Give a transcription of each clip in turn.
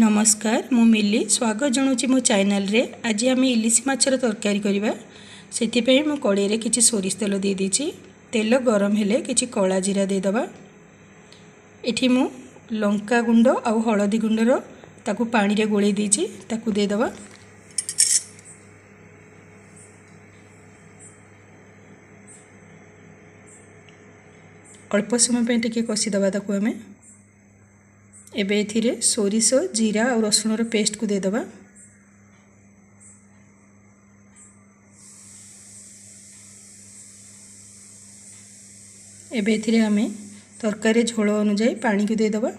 ନମସ୍କାର ମୁଁ ମିଲି ସ୍ୱାଗତ ଜଣାଉଛି ମୋ ଚ୍ୟାନେଲ୍ରେ ଆଜି ଆମେ ଇଲିଶି ମାଛର ତରକାରୀ କରିବା ସେଥିପାଇଁ ମୁଁ କଡ଼େଇରେ କିଛି ସୋରିଷ ତେଲ ଦେଇଦେଇଛି ତେଲ ଗରମ ହେଲେ କିଛି କଳା ଜିରା ଦେଇଦେବା ଏଠି ମୁଁ ଲଙ୍କା ଗୁଣ୍ଡ ଆଉ ହଳଦୀ ଗୁଣ୍ଡର ତାକୁ ପାଣିରେ ଗୋଳେଇ ଦେଇଛି ତାକୁ ଦେଇଦେବା ଅଳ୍ପ ସମୟ ପାଇଁ ଟିକିଏ କଷିଦେବା ତାକୁ ଆମେ ଏବେ ଏଥିରେ ସୋରିଷ ଜିରା ଆଉ ରସୁଣର ପେଷ୍ଟକୁ ଦେଇଦେବା ଏବେ ଏଥିରେ ଆମେ ତରକାରୀ ଝୋଳ ଅନୁଯାୟୀ ପାଣିକୁ ଦେଇଦେବା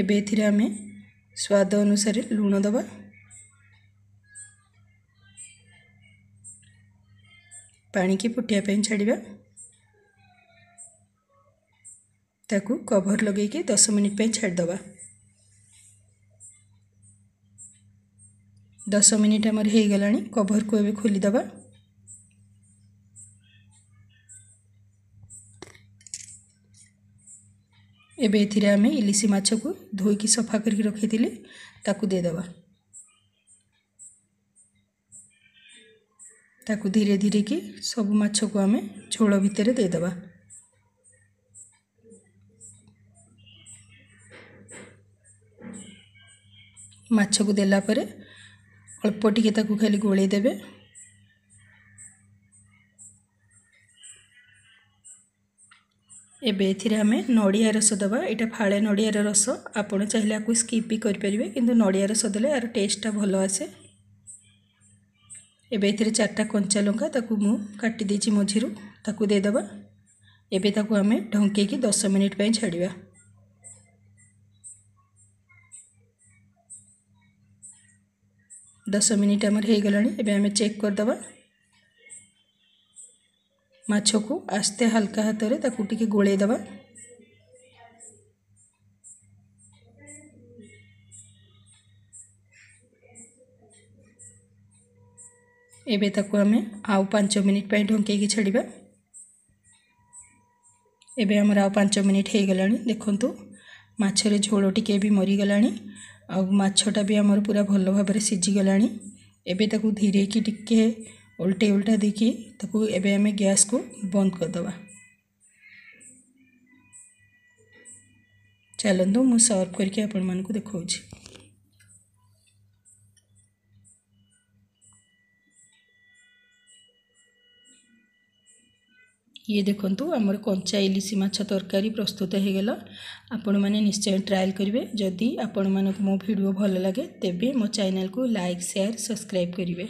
आम स्वाद अनुसार लुण दवा पा कि फुटापी छाड़ कभर लगे दस मिनिटी छाड़द दस मिनिटर हो गला कभर को खोली दबा ଏବେ ଏଥିରେ ଆମେ ଇଲିଶି ମାଛକୁ ଧୋଇକି ସଫା କରିକି ରଖିଥିଲେ ତାକୁ ଦେଇଦେବା ତାକୁ ଧୀରେ ଧୀରେ କି ସବୁ ମାଛକୁ ଆମେ ଝୋଳ ଭିତରେ ଦେଇଦେବା ମାଛକୁ ଦେଲା ପରେ ଅଳ୍ପ ଟିକେ ତାକୁ ଖାଲି ଗୋଳେଇ ଦେବେ ଏବେ ଏଥିରେ ଆମେ ନଡ଼ିଆ ରସ ଦେବା ଏଇଟା ଫାଳେ ନଡ଼ିଆର ରସ ଆପଣ ଚାହିଁଲେ ଆକୁ ସ୍କିପ୍ ବି କରିପାରିବେ କିନ୍ତୁ ନଡ଼ିଆ ରସ ଦେଲେ ଆର ଟେଷ୍ଟଟା ଭଲ ଆସେ ଏବେ ଏଥିରେ ଚାରିଟା କଞ୍ଚା ଲଙ୍କା ତାକୁ ମୁଁ କାଟି ଦେଇଛି ମଝିରୁ ତାକୁ ଦେଇଦେବା ଏବେ ତାକୁ ଆମେ ଢଙ୍କେଇକି ଦଶ ମିନିଟ୍ ପାଇଁ ଛାଡ଼ିବା ଦଶ ମିନିଟ୍ ଆମର ହୋଇଗଲାଣି ଏବେ ଆମେ ଚେକ୍ କରିଦେବା ମାଛକୁ ଆସ୍ତେ ହାଲକା ହାତରେ ତାକୁ ଟିକେ ଗୋଳେଇ ଦେବା ଏବେ ତାକୁ ଆମେ ଆଉ ପାଞ୍ଚ ମିନିଟ୍ ପାଇଁ ଢଙ୍କେଇକି ଛାଡ଼ିବା ଏବେ ଆମର ଆଉ ପାଞ୍ଚ ମିନିଟ୍ ହୋଇଗଲାଣି ଦେଖନ୍ତୁ ମାଛରେ ଝୋଳ ଟିକେ ବି ମରିଗଲାଣି ଆଉ ମାଛଟା ବି ଆମର ପୁରା ଭଲ ଭାବରେ ସିଝିଗଲାଣି ଏବେ ତାକୁ ଧୀରେଇକି ଟିକେ 올 테이블 টা দেখি তকউ এবে আমি গ্যাস কো বন্ধ কর দবা चलندو মো সার্ভ করিকে আপন মানক দেখৌছি ইয়ে দেখো তো আমর কচাইলি সিমাছা তরকারি প্রস্তুত হে গলা আপন মানে निश्चय ट्रायल करबे जदी আপন মানক মো ভিডিও ভল লাগে তেবে মো চ্যানেল কো লাইক শেয়ার সাবস্ক্রাইব করিবে